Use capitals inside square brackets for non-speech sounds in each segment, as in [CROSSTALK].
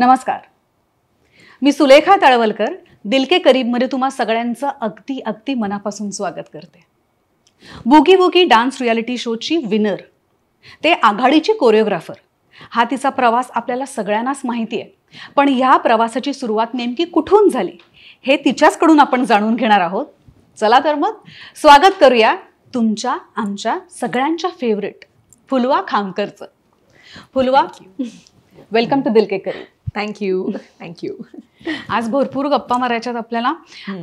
नमस्कार मी सुलेखा तळवलकर दिलके करीबमध्ये तुम्हा सगळ्यांचं अगदी अगदी मनापासून स्वागत करते बुगी बुकी डान्स रियालिटी शोची विनर ते आघाडीची कोरिओग्राफर हा तिचा प्रवास आपल्याला सगळ्यांनाच माहिती आहे पण ह्या प्रवासाची सुरुवात नेमकी कुठून झाली हे तिच्याचकडून आपण जाणून घेणार आहोत चला तर मग स्वागत करूया तुमच्या आमच्या सगळ्यांच्या फेवरेट फुलवा खामकरचं फुलवा वेलकम टू करीब थँक्यू थँक्यू [LAUGHS] आज भरपूर गप्पा मारायच्यात आपल्याला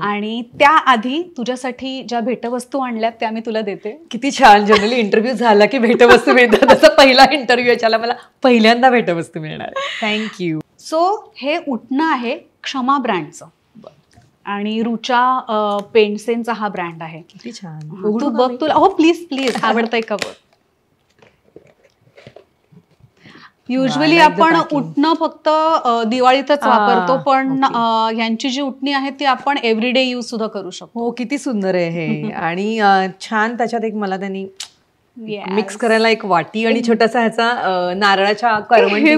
आणि त्याआधी तुझ्यासाठी ज्या भेटवस्तू आणल्यात त्या मी तुला देते किती छान जनरली इंटरव्ह्यू झाला की भेटवस्तू मिळतात असा [LAUGHS] पहिला इंटरव्ह्यू याच्याला मला पहिल्यांदा भेटवस्तू मिळणार थँक्यू सो हे उठणं आहे क्षमा ब्रँडचं आणि रुचा पेंटसेनचा हा ब्रँड आहे किती छान तू बघ तुला हो प्लीज प्लीज आवडतंय का बघ युजली आपण उठणं फक्त दिवाळीतच वापरतो पण यांची जी उठणी आहे ती आपण एव्हरीडे यूज सुद्धा करू शकतो हो किती सुंदर आहे हे [LAUGHS] आणि छान त्याच्यात एक मला त्यांनी मिक्स करायला एक वाटी आणि छोटासा ह्याचा नारळाच्या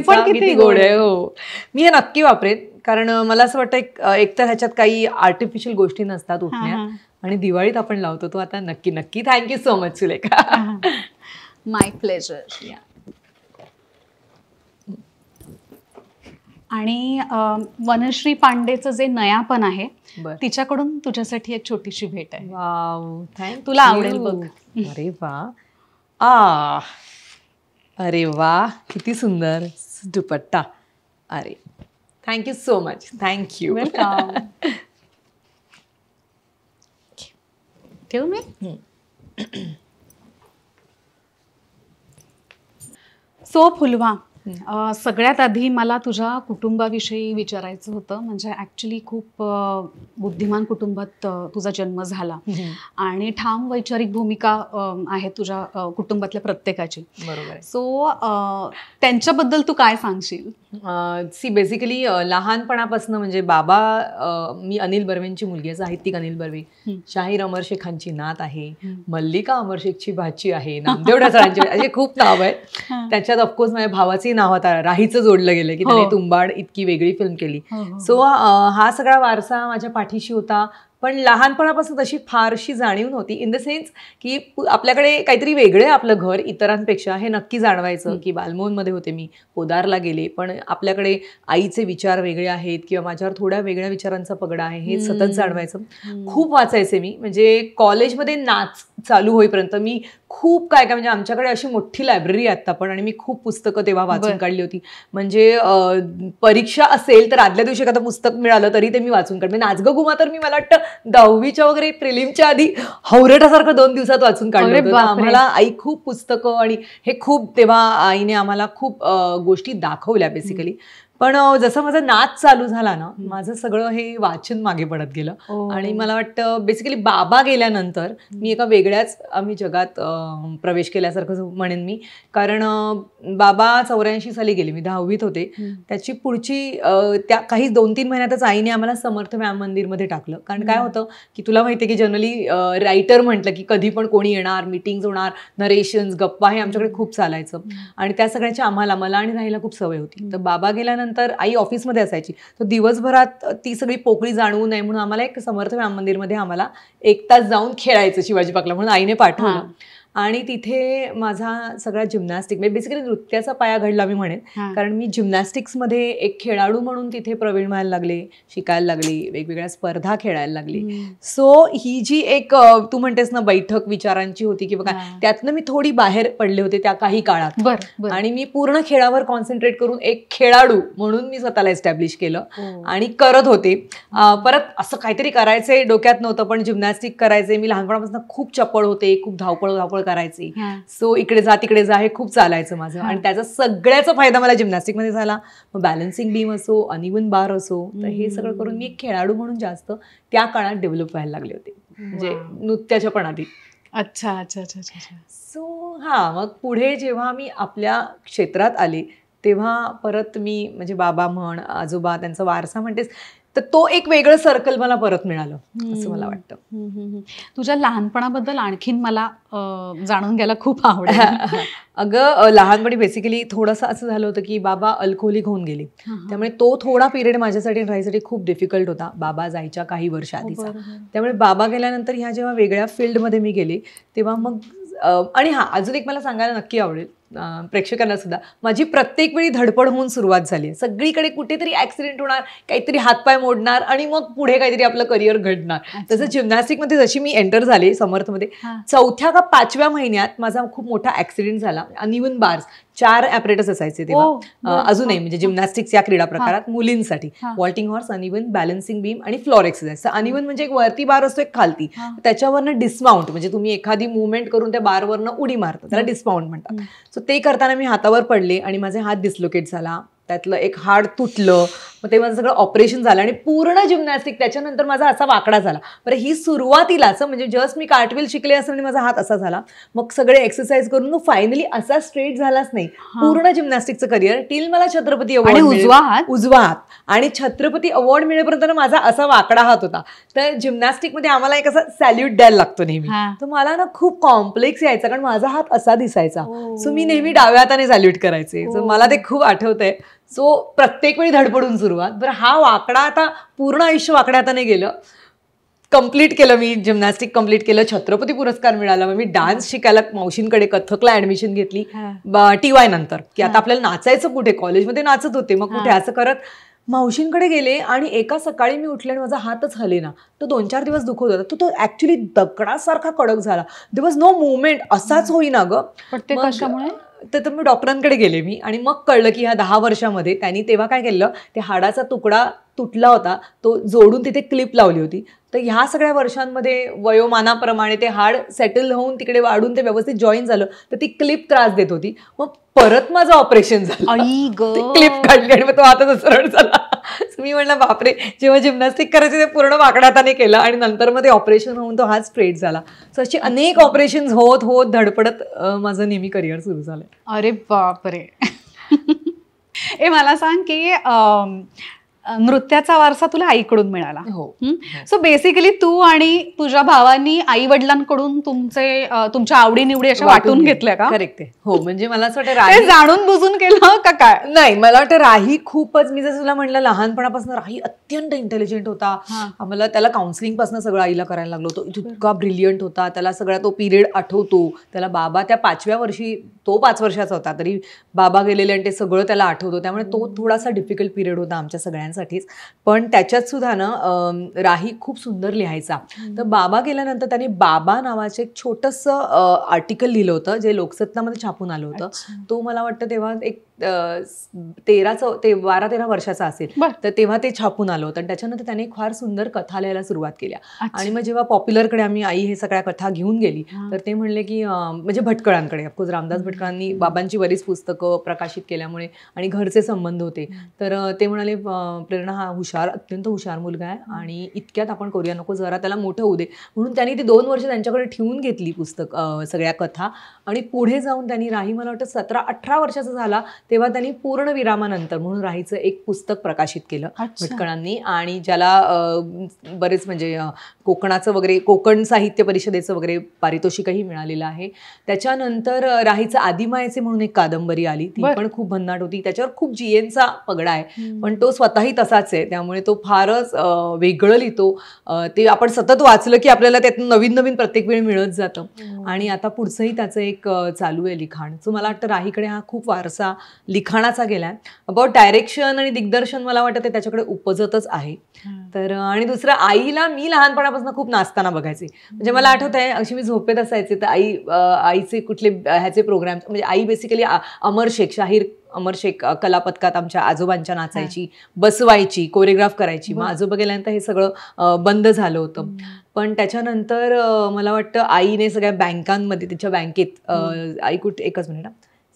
पण किती गोड आहे हो मी हे नक्की वापरेन कारण मला असं वाटतं एक तर ह्याच्यात काही आर्टिफिशियल गोष्टी नसतात उठण्या आणि दिवाळीत आपण लावतो तो आता नक्की नक्की thank you so much Sulekha my pleasure आणि वनश्री पांडेचं जे नयापण आहे तिच्याकडून तुझ्यासाठी एक छोटीशी भेट आहे वाव तुला आवडेल बघ अरे वा आ अरे वा किती सुंदर दुपट्टा अरे थँक्यू सो मच थँक्यू ठेवू मी सो फुलवा सगळ्यात आधी मला तुझ्या कुटुंबाविषयी विचारायचं होतं म्हणजे ॲक्च्युली खूप बुद्धिमान कुटुंबात तुझा जन्म झाला आणि ठाम वैचारिक भूमिका आहे तुझ्या कुटुंबातल्या प्रत्येकाची बरोबर सो त्यांच्याबद्दल तू काय सांगशील सी बेसिकली लहानपणापासून म्हणजे बाबा मी अनिल बर्वेंची मुलगी आहे साहित्यिक अनिल बर्वे शाहीर शेखांची नात आहे मल्लिका अमरशेखची भाची आहे नामदेव [LAUGHS] हे म्हणजे खूप नाव आहेत त्याच्यात ऑफकोर्स माझ्या भावाचे नाव आता राहीचं जोडलं गेलं की त्याने हो. तुंबाड इतकी वेगळी फिल्म केली सो हो, हो. हा सगळा वारसा माझ्या पाठीशी होता पण लहानपणापासून तशी फारशी जाणीव नव्हती इन द सेन्स की आपल्याकडे काहीतरी वेगळे आपलं घर इतरांपेक्षा हे नक्की जाणवायचं की बालमोहनमध्ये होते मी पोदारला गेले पण आपल्याकडे आईचे विचार वेगळे आहेत किंवा माझ्यावर थोड्या वेगळ्या विचारांचा पगडा आहे हे सतत जाणवायचं खूप वाचायचे मी म्हणजे कॉलेजमध्ये नाच चालू होईपर्यंत मी खूप काय काय म्हणजे आमच्याकडे अशी मोठी लायब्ररी आहे आता पण आणि मी खूप पुस्तकं तेव्हा वाचून काढली होती म्हणजे परीक्षा असेल तर आदल्या दिवशी एखादं पुस्तक मिळालं तरी ते मी वाचून काढले म्हणजे नाचगं गुमा तर मी मला वाटतं दहावीच्या वगैरे प्रिलिमच्या आधी हौरटासारखं दोन दिवसात वाचून काढलं आम्हाला आई खूप पुस्तकं आणि हे खूप तेव्हा आईने आम्हाला खूप गोष्टी दाखवल्या बेसिकली पण जसं माझा नाच चालू झाला ना माझं सगळं हे वाचन मागे पडत गेलं आणि मला वाटतं बेसिकली बाबा गेल्यानंतर मी एका वेगळ्याच आम्ही जगात प्रवेश केल्यासारखं म्हणेन मी कारण बाबा चौऱ्याऐंशी साली गेले मी दहावीत होते त्याची पुढची त्या काही दोन तीन महिन्यातच आईने आम्हाला समर्थ व्यायाम मंदिरमध्ये टाकलं कारण काय होतं की तुला माहिती आहे की जनरली रायटर म्हटलं की कधी पण कोणी येणार मिटिंग्स होणार नरेशन्स गप्पा हे आमच्याकडे खूप चालायचं आणि त्या सगळ्याची आम्हाला मला आणि राहायला खूप सवय होती तर बाबा गेल्यानंतर नंतर आई ऑफिसमध्ये असायची तर दिवसभरात ती सगळी पोकळी जाणवू नये म्हणून आम्हाला एक समर्थ राम मंदिरमध्ये आम्हाला एक तास जाऊन खेळायचं शिवाजी पाकला म्हणून आईने पाठवलं आणि तिथे माझा सगळा जिम्नॅस्टिक म्हणजे बेसिकली नृत्याचा पाया घडला मी म्हणेन कारण मी मध्ये एक खेळाडू म्हणून तिथे प्रवीण व्हायला लागले शिकायला लागली वेगवेगळ्या स्पर्धा खेळायला लागली सो ही जी एक तू म्हणतेस ना बैठक विचारांची होती किंवा काय त्यातनं मी थोडी बाहेर पडले होते त्या काही काळात आणि मी पूर्ण खेळावर कॉन्सन्ट्रेट करून एक खेळाडू म्हणून मी स्वतःला एस्टॅब्लिश केलं हो. आणि करत होते परत असं काहीतरी करायचे डोक्यात नव्हतं पण जिम्नॅस्टिक करायचे मी लहानपणापासून खूप चपळ होते खूप धावपळ धावपळ करायची सो इकडे जा तिकडे जा हे खूप चालायचं माझं आणि त्याचा सगळ्याचा फायदा मला मध्ये झाला मग बॅलन्सिंग बीम असो अनिवन बार असो तर हे सगळं करून मी एक खेळाडू म्हणून जास्त त्या काळात डेव्हलप व्हायला लागले होते म्हणजे नृत्याच्या पण अच्छा अच्छा अच्छा अच्छा सो हा मग पुढे जेव्हा मी आपल्या क्षेत्रात आले तेव्हा परत मी म्हणजे बाबा म्हण आजोबा त्यांचा वारसा म्हणतेस तर तो एक वेगळं सर्कल मला परत मिळालं असं मला वाटतं तुझ्या लहानपणाबद्दल आणखीन मला जाणून घ्यायला खूप आवड [LAUGHS] अगं लहानपणी बेसिकली थोडंसं असं झालं होतं की बाबा अल्कोहोलिक होऊन गेली त्यामुळे तो थोडा पिरियड माझ्यासाठी राहायसाठी खूप डिफिकल्ट होता बाबा जायच्या काही हो, वर्ष आधीचा त्यामुळे बाबा गेल्यानंतर ह्या जेव्हा वेगळ्या फील्डमध्ये मी गेले तेव्हा मग आणि हा अजून एक मला सांगायला नक्की आवडेल प्रेक्षकांना सुद्धा माझी प्रत्येक वेळी धडपड होऊन सुरुवात झाली सगळीकडे कुठेतरी ऍक्सिडेंट होणार काहीतरी हातपाय मोडणार आणि मग पुढे काहीतरी आपलं करिअर घडणार तसं जिम्नॅस्टिकमध्ये जशी मी एंटर झाले समर्थमध्ये चौथ्या का पाचव्या महिन्यात माझा खूप मोठा ऍक्सिडेंट झाला इवन बार्स चार ऍपरेटस असायचे तेव्हा अजूनही म्हणजे जिमनॅस्टिक्स या क्रीडा प्रकारात मुलींसाठी vaulting horse uneven balancing beam आणि फ्लॉर एक्सरसाइज अनिवन म्हणजे एक वरती बार असतो एक खालती त्याच्यावरनं डिस्माउंट म्हणजे तुम्ही एखादी मुवमेंट करून त्या बारवरनं उडी मारता त्याला डिस्माउंट म्हणतात सो ते करताना मी हातावर पडले आणि माझे हात डिस्लोकेट झाला त्यातलं एक हाड तुटलं मग ते माझं सगळं ऑपरेशन झालं आणि पूर्ण जिमनॅस्टिक त्याच्यानंतर माझा असा वाकडा झाला बरं ही सुरुवातीला असं म्हणजे जस्ट मी कार्टवेल शिकले असं आणि माझा हात असा झाला मग सगळे एक्सरसाइज करून तो फायनली असा स्ट्रेट झालाच नाही पूर्ण जिमनॅस्टिकचं करिअर टिल मला छत्रपती अवॉर्ड उजवा हात उजवा हात आणि छत्रपती अवॉर्ड मिळेपर्यंत माझा असा वाकडा हात होता तर जिमनॅस्टिकमध्ये आम्हाला एक असा सॅल्यूट द्यायला लागतो नेहमी तर मला ना खूप कॉम्प्लेक्स यायचा कारण माझा हात असा दिसायचा हो. सो मी नेहमी डाव्या हाताने सॅल्यूट करायचे हो. मला ते खूप आठवतंय सो प्रत्येक वेळी धडपडून सुरुवात बरं हा वाकडा आता पूर्ण आयुष्य वाकड्या नाही गेलं कंप्लीट केलं मी जिमनॅस्टिक कंप्लीट केलं छत्रपती पुरस्कार मिळाला मी डान्स शिकायला मावशींकडे कथकला ऍडमिशन घेतली टी वाय नंतर की आता आपल्याला नाचायचं कुठे कॉलेजमध्ये नाचत होते मग कुठे असं करत मावशींकडे गेले आणि एका सकाळी मी उठले आणि माझा हातच ना तो दोन चार दिवस दुखत होता तो तो ऍक्च्युली दगडासारखा कडक झाला दे वॉज नो मुवमेंट असाच होईना गं कशामुळे तर मी डॉक्टरांकडे गेले मी आणि मग कळलं की ह्या दहा वर्षामध्ये त्यांनी तेव्हा काय केलं ते हाडाचा तुकडा तुटला होता तो जोडून तिथे क्लिप लावली होती तर ह्या सगळ्या वर्षांमध्ये वयोमानाप्रमाणे ते हाड सेटल होऊन तिकडे वाढून ते व्यवस्थित जॉईन झालं तर ती क्लिप त्रास देत होती मग परत माझं ऑपरेशन झालं क्लिप काढली आणि मग तो आता सरळ झाला मी म्हणलं बापरे जेव्हा जिमनॅस्टिक करायचे ते पूर्ण वाकड्या हाताने केलं आणि नंतर मध्ये ऑपरेशन होऊन तो हाच स्ट्रेट झाला सो अशी अनेक ऑपरेशन होत होत धडपडत माझं नेहमी करिअर सुरू झालंय अरे बापरे [LAUGHS] ए मला सांग की नृत्याचा वारसा तुला आईकडून मिळाला हो सो हो. बेसिकली तू आणि तुझ्या भावानी आई वडिलांकडून तुमचे तुमच्या आवडीनिवडी अशा वाटून घेतल्या का करेक्ट हो म्हणजे मला असं वाटतं जाणून बुजून केलं हो का काय नाही मला वाटतं राही खूपच मी जसं तुला म्हणलं लहानपणापासून राही अत्यंत इंटेलिजंट होता मला त्याला काउन्सिलिंगपासून सगळं आईला करायला लागलो तो इतका ब्रिलियंट होता त्याला सगळा तो पिरियड आठवतो त्याला बाबा त्या पाचव्या वर्षी तो पाच वर्षाचा होता तरी बाबा गेलेले आणि ते सगळं त्याला आठवतो त्यामुळे तो हो. थोडासा डिफिकल्ट पिरियड होता आमच्या सगळ्यांचा करण्यासाठीच पण त्याच्यात सुद्धा ना राही खूप सुंदर लिहायचा तर बाबा गेल्यानंतर त्यांनी बाबा नावाचं एक छोटंसं आर्टिकल लिहिलं होतं जे लोकसत्तामध्ये छापून आलं होतं तो मला वाटतं तेव्हा एक तेरा ते बारा तेरा वर्षाचा असेल तर तेव्हा ते छापून आलं होतं आणि त्याच्यानंतर त्याने फार सुंदर कथा लिहायला सुरुवात केल्या आणि मग जेव्हा पॉप्युलरकडे आम्ही आई हे सगळ्या कथा घेऊन गेली तर ते म्हणले की म्हणजे भटकळांकडे ऑफकोर्स रामदास भटकळांनी बाबांची बरीच पुस्तकं प्रकाशित केल्यामुळे आणि घरचे संबंध होते तर ते म्हणाले प्रेरणा हा हुशार अत्यंत हुशार मुलगा आहे आणि इतक्यात आपण करूया नको जरा त्याला मोठं होऊ दे म्हणून त्यांनी ती दोन वर्ष त्यांच्याकडे ठेवून घेतली पुस्तक सगळ्या कथा आणि पुढे जाऊन त्यांनी राही मला वाटतं सतरा अठरा वर्षाचा झाला तेव्हा त्यांनी पूर्ण विरामानंतर म्हणून राहीचं एक पुस्तक प्रकाशित केलं भटकणांनी आणि ज्याला बरेच म्हणजे कोकणाचं वगैरे कोकण साहित्य परिषदेचं वगैरे पारितोषिकही मिळालेलं आहे त्याच्यानंतर राहीचं आदिमायाचे म्हणून एक कादंबरी आली ती पण खूप भन्नाट होती त्याच्यावर खूप जीएनचा पगडा आहे पण तो स्वतः तसाच आहे त्यामुळे तो फारच वेगळं लिहितो ते आपण सतत वाचलं की आपल्याला त्यातून नवीन नवीन प्रत्येक वेळ मिळत जातं हो. आणि आता पुढचंही त्याचं एक चालू आहे लिखाण सो मला वाटतं राहीकडे हा खूप वारसा लिखाणाचा गेला अबाउट डायरेक्शन आणि दिग्दर्शन मला वाटतं ते त्याच्याकडे उपजतच आहे तर आणि दुसरं आईला मी लहानपणापासून खूप नाचताना बघायचे म्हणजे मला आठवत आहे अशी मी झोपेत असायचे तर आई आईचे कुठले ह्याचे प्रोग्राम म्हणजे आई बेसिकली अमर शेख शाहीर अमर शेख कला पथकात आमच्या आजोबांच्या नाचायची बसवायची कोरिओग्राफ करायची मग आजोबा गेल्यानंतर हे सगळं बंद झालं होतं पण त्याच्यानंतर मला वाटतं आईने सगळ्या बँकांमध्ये तिच्या बँकेत आई कुठे एकच मिनिट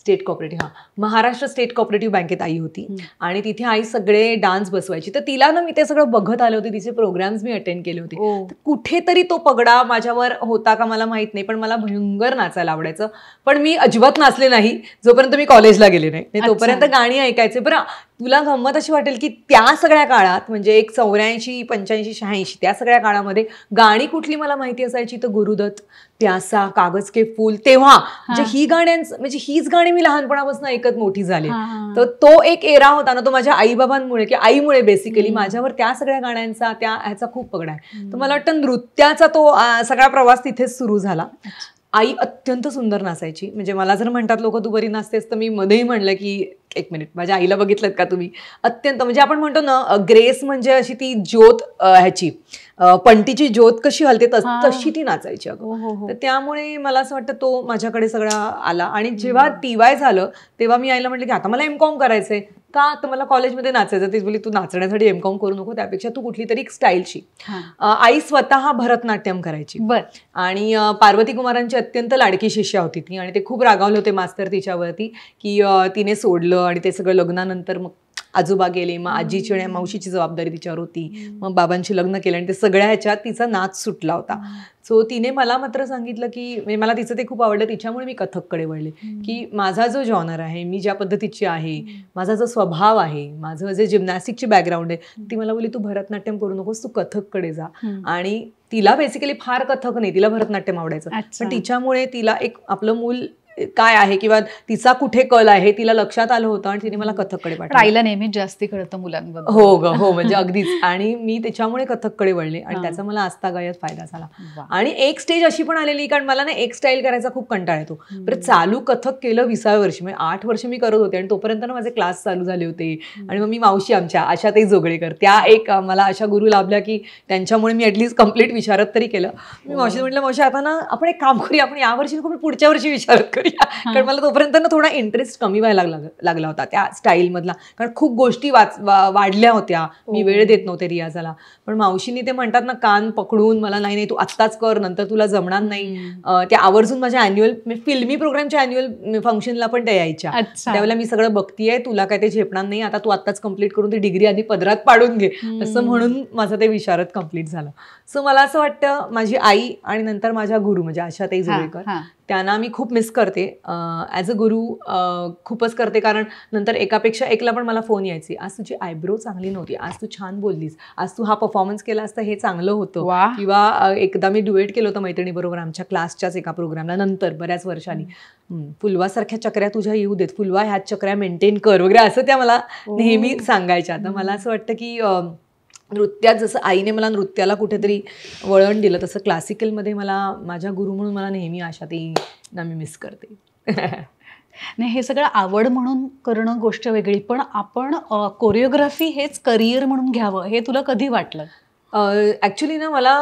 स्टेट कॉपरेटिव्ह हां महाराष्ट्र स्टेट कॉपरेटिव्ह बँकेत आई होती आणि तिथे आई सगळे डान्स बसवायची तर तिला ना मी ते सगळं बघत आले होते तिचे प्रोग्राम्स मी अटेंड केले होते कुठेतरी तो पगडा माझ्यावर होता का मला माहित नाही पण मला भयंकर नाचायला आवडायचं पण मी अजिबात नाचले नाही जोपर्यंत मी कॉलेजला गेले नाही तोपर्यंत गाणी ऐकायचे बरं तुला गंमत अशी वाटेल की त्या सगळ्या काळात म्हणजे एक चौऱ्याऐंशी पंच्याऐंशी शहाऐंशी त्या सगळ्या काळामध्ये गाणी कुठली मला माहिती असायची तर गुरुदत्त प्यासा कागज के फूल तेव्हा म्हणजे ही गाण्यांच म्हणजे हीच गाणी मी लहानपणापासून ऐकत मोठी झाली तर तो एक एरा होता ना तो माझ्या आईबाबांमुळे किंवा आईमुळे बेसिकली माझ्यावर त्या सगळ्या गाण्यांचा त्या ह्याचा खूप पगडा आहे तर मला वाटतं नृत्याचा तो सगळा प्रवास तिथेच सुरू झाला आई अत्यंत सुंदर नासायची म्हणजे मला जर म्हणतात लोक तू बरी नाचतेस तर मी मध्येही म्हणलं की एक मिनिट माझ्या आईला बघितलं का तुम्ही अत्यंत म्हणजे आपण म्हणतो ना ग्रेस म्हणजे अशी ती ज्योत ह्याची पंटीची ज्योत कशी हलते तशी ती नाचायची अगं हो, हो, हो. तर त्यामुळे मला असं वाटतं तो माझ्याकडे सगळा आला आणि जेव्हा टीवाय झालं तेव्हा मी आईला म्हटलं की आता मला एमकॉम करायचंय का तर मला कॉलेजमध्ये नाचायचं तेच बोली तू नाचण्यासाठी एमकॉम करू नको त्यापेक्षा तू कुठली तरी स्टाईलची आई स्वतः भरतनाट्यम करायची आणि पार्वती कुमारांची अत्यंत लाडकी शिष्या होती ती आणि ते खूप रागावले होते मास्तर तिच्यावरती की तिने सोडलं आणि ते सगळं लग्नानंतर मग आजोबा गेले मग आजीची आणि मावशीची जबाबदारी तिच्यावर होती मग बाबांशी लग्न केलं आणि ते सगळ्या ह्याच्यात तिचा नाच सुटला होता सो तिने मला मात्र सांगितलं की म्हणजे मला तिचं ते खूप आवडलं तिच्यामुळे मी कथककडे वळले की माझा जो जॉनर आहे मी ज्या पद्धतीची आहे माझा जो स्वभाव आहे माझं जे जिम्नॅस्टिकची बॅकग्राऊंड आहे ती मला बोलली तू भरतनाट्यम करू नकोस तू कथककडे जा आणि तिला बेसिकली फार कथक नाही तिला भरतनाट्यम आवडायचं पण तिच्यामुळे तिला एक आपलं मूल काय आहे किंवा तिचा कुठे कल आहे तिला लक्षात आलं होतं आणि तिने मला कथककडे पाठवलं आईला नेहमीच जास्ती कळतं मुलांबद्दल हो ग हो म्हणजे अगदीच आणि मी त्याच्यामुळे कथककडे वळले आणि त्याचा मला आस्था गायत फायदा झाला आणि एक स्टेज अशी पण आलेली कारण मला ना एक स्टाईल करायचा खूप कंटाळ येतो तर चालू कथक केलं विसाव्या वर्षी म्हणजे आठ वर्ष मी करत होते आणि तोपर्यंत ना माझे क्लास चालू झाले होते आणि मग मी मावशी आमच्या आशाताई जोगळेकर त्या एक मला अशा गुरु लाभल्या की त्यांच्यामुळे मी ऍटलीस्ट कम्प्लीट विचारत तरी केलं मी हो. मावशी म्हटलं मावशी आता ना आपण एक काम करूया आपण यावर्षी पुढच्या वर्षी विचारत कारण मला तोपर्यंत ना थोडा इंटरेस्ट कमी व्हायला लागला लागला होता त्या स्टाईल मधला कारण खूप गोष्टी वाच वाढल्या होत्या मी हो. वेळ देत नव्हते रियाजाला पण मावशीनी ते म्हणतात ना कान पकडून मला नाही नाही तू आत्ताच कर नंतर तुला जमणार नाही ते आवर्जून माझ्या अॅन्युअल फिल्मी प्रोग्रामच्या अॅन्युअल फंक्शनला पण द्यायच्या त्यावेळेला मी सगळं बघतीये तुला काय ते झेपणार नाही आता तू आत्ताच कम्प्लीट करून ती डिग्री आधी पदरात पाडून घे असं म्हणून माझं ते विचारत कम्प्लीट झालं सो मला असं वाटतं माझी आई आणि नंतर माझ्या गुरु म्हणजे आशाताई जोळेकर त्यांना मी खूप मिस करते ॲज अ गुरु खूपच करते कारण नंतर एकापेक्षा एकला पण मला फोन यायचे आज तुझी आयब्रो चांगली नव्हती आज तू छान बोललीस आज तू हा परफॉर्मन्स केला असता हे चांगलं होतं किंवा एकदा मी डुएट केलं होतं मैत्रिणीबरोबर आमच्या क्लासच्याच एका प्रोग्रामला नंतर बऱ्याच वर्षांनी फुलवासारख्या चक्र्या तुझ्या येऊ देत फुलवा ह्याच चक्र्या मेंटेन कर वगैरे असं त्या मला हो. नेहमी सांगायच्या तर मला असं वाटतं की नृत्यात जसं आईने मला नृत्याला कुठेतरी वळण दिलं तसं क्लासिकलमध्ये मला माझ्या गुरु म्हणून मला नेहमी ना मी मिस करते [LAUGHS] नाही हे सगळं आवड म्हणून करणं गोष्ट वेगळी पण आपण कोरिओग्राफी हेच करिअर म्हणून घ्यावं हे तुला कधी वाटलं ऍक्च्युली ना मला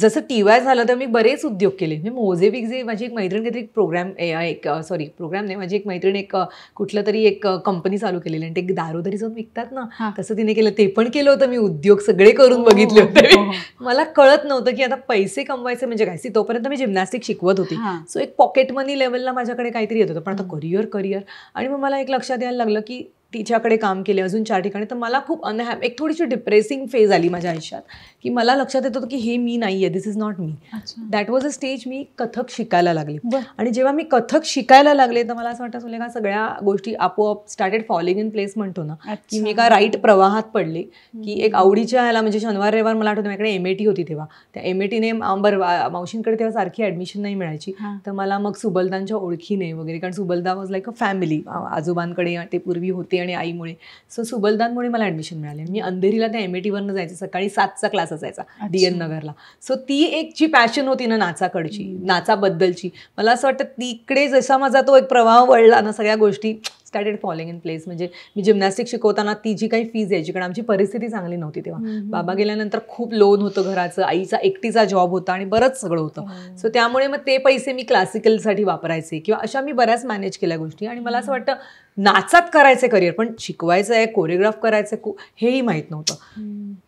जसं टी वाय झालं तर मी बरेच उद्योग केले मी मोजे बिगजे माझी एक मैत्रीण काहीतरी एक प्रोग्राम एक सॉरी प्रोग्राम नाही माझी एक मैत्रीण एक कुठलं तरी एक कंपनी चालू केलेली आणि ते दारोदारी जाऊन विकतात ना तसं तिने केलं ते पण केलं होतं मी उद्योग सगळे करून हो, बघितले हो, होते हो, मला कळत नव्हतं की आता पैसे कमवायचे म्हणजे काय तोपर्यंत मी जिमनॅस्टिक शिकवत होती सो एक पॉकेट मनी लेवलला माझ्याकडे काहीतरी येत होतं पण आता करिअर करिअर आणि मग मला एक लक्षात यायला लागलं की तिच्याकडे काम केले अजून चार ठिकाणी तर मला खूप अनहॅप एक थोडीशी डिप्रेसिंग फेज आली माझ्या आयुष्यात की मला लक्षात येत होतं की हे मी नाही आहे this is not me that was a stage मी कथक शिकायला लागले आणि जेव्हा मी कथक शिकायला लागले तर मला असं वाटतं सुलेखा म्हणजे सगळ्या गोष्टी आपोआप स्टार्टेड फॉलिंग इन प्लेस म्हणतो ना की मी एका राईट प्रवाहात पडले की एक आवडीच्या ह्याला म्हणजे शनिवार रविवार मला आठवतं माझ्याकडे एम होती तेव्हा त्या एम एटीने बर मावशींकडे तेव्हा सारखी ऍडमिशन नाही मिळायची तर मला मग सुबलदांच्या ओळखीने वगैरे कारण Subalda was like a family आजोबांकडे ते पूर्वी होते आणि आईमुळे सो सुबलदानमुळे मला ऍडमिशन मिळाली मी अंधेरीला त्या एम ए टीवरनं जायचं सकाळी सातचा क्लास असायचा डी नगरला सो ती एक जी पॅशन होती ना नाचाकडची नाचाबद्दलची मला असं वाटतं तिकडे जसा माझा तो एक प्रवाह वळला ना सगळ्या गोष्टी स्टार्टेड फॉलोइंग इन प्लेस म्हणजे मी जिमनॅस्टिक शिकवताना ती जी काही फीज यायची कारण आमची परिस्थिती चांगली नव्हती तेव्हा बाबा गेल्यानंतर खूप लोन होतं घराचं आईचा एकटीचा जॉब होता आणि बरंच सगळं होतं सो हो. त्यामुळे मग ते पैसे मी क्लासिकलसाठी वापरायचे किंवा अशा मी बऱ्याच मॅनेज केल्या गोष्टी आणि मला असं वाटतं नाचात करायचं करिअर पण शिकवायचं आहे कोरिओग्राफ करायचं हेही माहीत नव्हतं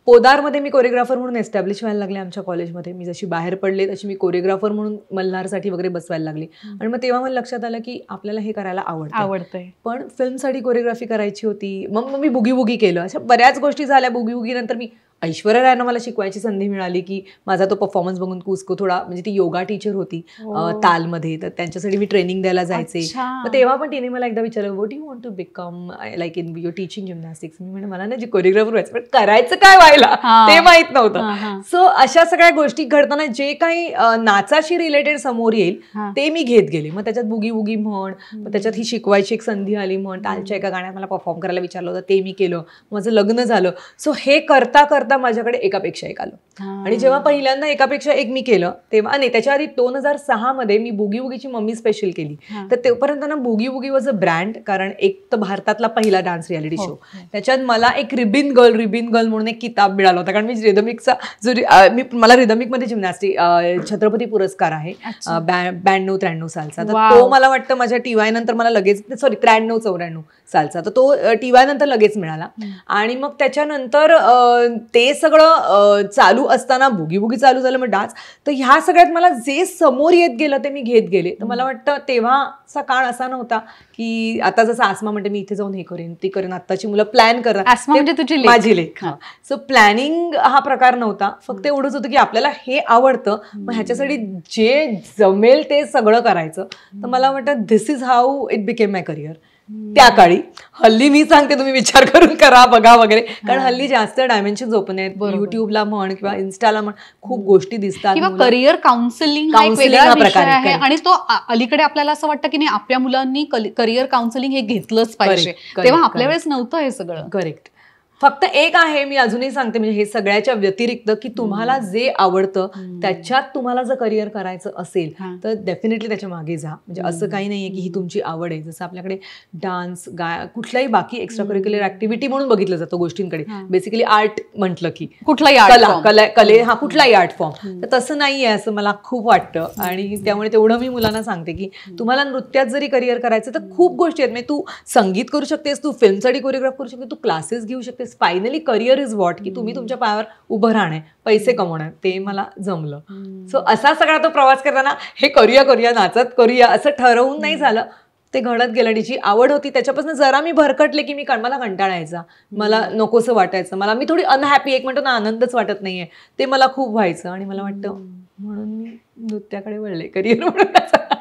पोदारमध्ये मी कोरिओग्राफर म्हणून एस्टॅब्लिश व्हायला लागले आमच्या कॉलेजमध्ये मी जशी बाहेर पडले तशी मी कोरिओग्राफर म्हणून मल्हारसाठी वगैरे बसवायला लागली आणि मग तेव्हा मला लक्षात आलं की आपल्याला हे करायला आवडतं आवडतंय पण फिल्मसाठी कोरिओग्राफी करायची होती मग मी बुगी बुगी केलं अशा बऱ्याच गोष्टी झाल्या बुगी बुगी नंतर मी ऐश्वर्या रायना मला शिकवायची संधी मिळाली की माझा तो परफॉर्मन्स बघून कुसको थोडा म्हणजे ती योगा टीचर होती हो. तालमध्ये तर त्यांच्यासाठी मी ट्रेनिंग द्यायला जायचे मग तेव्हा पण तिने मला एकदा विचारलं what you want to become like in your teaching gymnastics मी म्हणजे मला ना जे कोरिओग्राफर व्हायचं पण करायचं काय व्हायला ते माहित नव्हतं सो अशा सगळ्या गोष्टी घडताना जे काही नाचाशी रिलेटेड समोर येईल ते मी घेत गेले मग त्याच्यात बुगी बुगी म्हण मग त्याच्यात ही शिकवायची एक संधी आली म्हण तालच्या एका गाण्यात मला परफॉर्म करायला विचारलं होतं ते मी केलं माझं लग्न झालं सो हे करता करता करता माझ्याकडे एकापेक्षा एक आलं आणि जेव्हा पहिल्यांदा एकापेक्षा एक मी केलं तेव्हा नाही त्याच्या आधी दोन हजार सहा मध्ये मी बुगी बुगीची मम्मी स्पेशल केली तर तेपर्यंत ना बुगी बुगी वॉज अ ब्रँड कारण एक तर भारतातला पहिला डान्स रियालिटी शो त्याच्यात मला एक रिबिन गर्ल रिबिन गर्ल म्हणून एक किताब मिळाला होता कारण मी रिदमिकचा जो मी मला मध्ये जिमनॅस्टिक छत्रपती पुरस्कार आहे ब्याण्णव त्र्याण्णव सालचा तर तो मला वाटतं माझ्या टीवाय नंतर मला लगेच सॉरी त्र्याण्णव चौऱ्याण्णव चालचा तर तो टी वाय नंतर लगेच मिळाला आणि मग त्याच्यानंतर ते सगळं चालू असताना भुगी भुगी चालू झालं मग डान्स तर ह्या सगळ्यात मला जे समोर येत गेलं ते मी घेत गेले तर मला वाटतं तेव्हाचा काळ असा नव्हता की आता जसं आसमा म्हणते मी इथे जाऊन हे करेन ती करेन आत्ताची मुलं प्लॅन म्हणजे तुझी माझी लेख सो प्लॅनिंग हा प्रकार नव्हता फक्त एवढंच होतं की आपल्याला हे आवडतं मग ह्याच्यासाठी जे जमेल ते सगळं करायचं तर मला वाटतं this is how it became my career त्या काळी हल्ली मी सांगते तुम्ही विचार करून करा बघा वगैरे कारण हल्ली जास्त डायमेन्शन ओपन आहेत युट्यूबला म्हण किंवा इन्स्टाला म्हण खूप गोष्टी दिसतात किंवा करिअर काउन्सिलिंग हा प्रकार आहे आणि तो अलीकडे आपल्याला असं वाटतं की नाही आपल्या मुलांनी करिअर काउन्सिलिंग हे घेतलंच पाहिजे तेव्हा आपल्या वेळेस नव्हतं हे सगळं करेक्ट फक्त एक आहे मी अजूनही सांगते म्हणजे हे सगळ्याच्या व्यतिरिक्त की तुम्हाला जे आवडतं त्याच्यात तुम्हाला जर करिअर करायचं असेल तर डेफिनेटली त्याच्या मागे जा म्हणजे असं काही नाहीये की ही तुमची आवड आहे जसं आपल्याकडे डान्स गाय कुठलाही बाकी एक्स्ट्रा करिक्युलर ऍक्टिव्हिटी म्हणून बघितलं जातं गोष्टींकडे बेसिकली आर्ट म्हटलं की कुठलाही आर्ट कला कले हा कुठलाही आर्ट फॉर्म तर तसं नाही आहे असं मला खूप वाटतं आणि त्यामुळे तेवढं मी मुलांना सांगते की तुम्हाला नृत्यात जरी करिअर करायचं तर खूप गोष्टी आहेत म्हणजे तू संगीत करू शकतेस तू फिल्मसाठी कोरिओग्राफ करू शकते तू क्लासेस घेऊ शकतेस is finally career is what की तुम्ही तुमच्या पायावर उभं राहणे पैसे कमवणं ते मला जमलं सो असा सगळा तो प्रवास करताना हे करूया करूया नाचत करूया असं ठरवून नाही झालं ते घडत गेलं आणि जी आवड होती त्याच्यापासून जरा मी भरकटले की मी मला कंटाळायचा मला नकोसं वाटायचं मला मी थोडी अनहॅपी एक म्हणतो ना आनंदच वाटत नाहीये ते मला खूप व्हायचं आणि मला वाटतं म्हणून मी नृत्याकडे वळले करिअर म्हणून